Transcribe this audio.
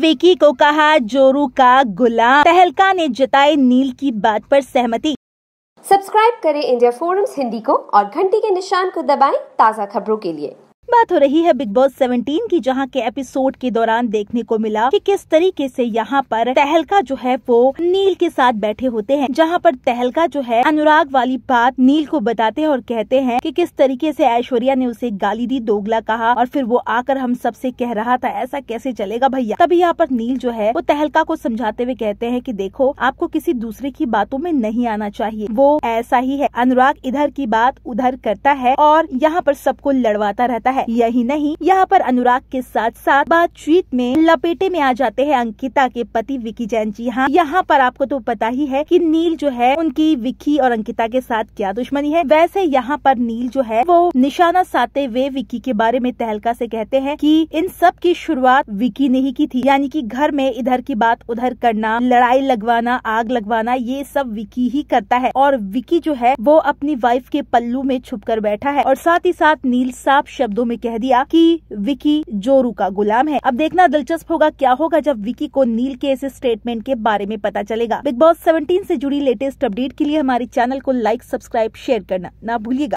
विकी को कहा जोरू का गुलाम तहलका ने जताई नील की बात पर सहमति सब्सक्राइब करें इंडिया फोरम्स हिंदी को और घंटी के निशान को दबाएं ताज़ा खबरों के लिए बात हो रही है बिग बॉस 17 की जहां के एपिसोड के दौरान देखने को मिला कि किस तरीके से यहां पर तहलका जो है वो नील के साथ बैठे होते हैं जहां पर तहलका जो है अनुराग वाली बात नील को बताते हैं और कहते हैं कि किस तरीके से ऐश्वर्या ने उसे गाली दी दोगला कहा और फिर वो आकर हम सबसे कह रहा था ऐसा कैसे चलेगा भैया तभी यहाँ पर नील जो है वो तहलका को समझाते हुए कहते हैं की देखो आपको किसी दूसरे की बातों में नहीं आना चाहिए वो ऐसा ही है अनुराग इधर की बात उधर करता है और यहाँ पर सबको लड़वाता रहता है यही नहीं यहाँ पर अनुराग के साथ साथ बातचीत में लपेटे में आ जाते हैं अंकिता के पति विकी जैन जी हाँ यहाँ पर आपको तो पता ही है कि नील जो है उनकी विकी और अंकिता के साथ क्या दुश्मनी है वैसे यहाँ पर नील जो है वो निशाना साते हुए विकी के बारे में तहलका से कहते हैं कि इन सब की शुरुआत विकी ने ही की थी यानी कि घर में इधर की बात उधर करना लड़ाई लगवाना आग लगवाना ये सब विकी ही करता है और विकी जो है वो अपनी वाइफ के पल्लू में छुप कर बैठा है और साथ ही साथ नील साफ शब्दों में कह दिया कि विकी जोरू का गुलाम है अब देखना दिलचस्प होगा क्या होगा जब विकी को नील के इस स्टेटमेंट के बारे में पता चलेगा बिग बॉस 17 से जुड़ी लेटेस्ट अपडेट के लिए हमारे चैनल को लाइक सब्सक्राइब शेयर करना ना भूलिएगा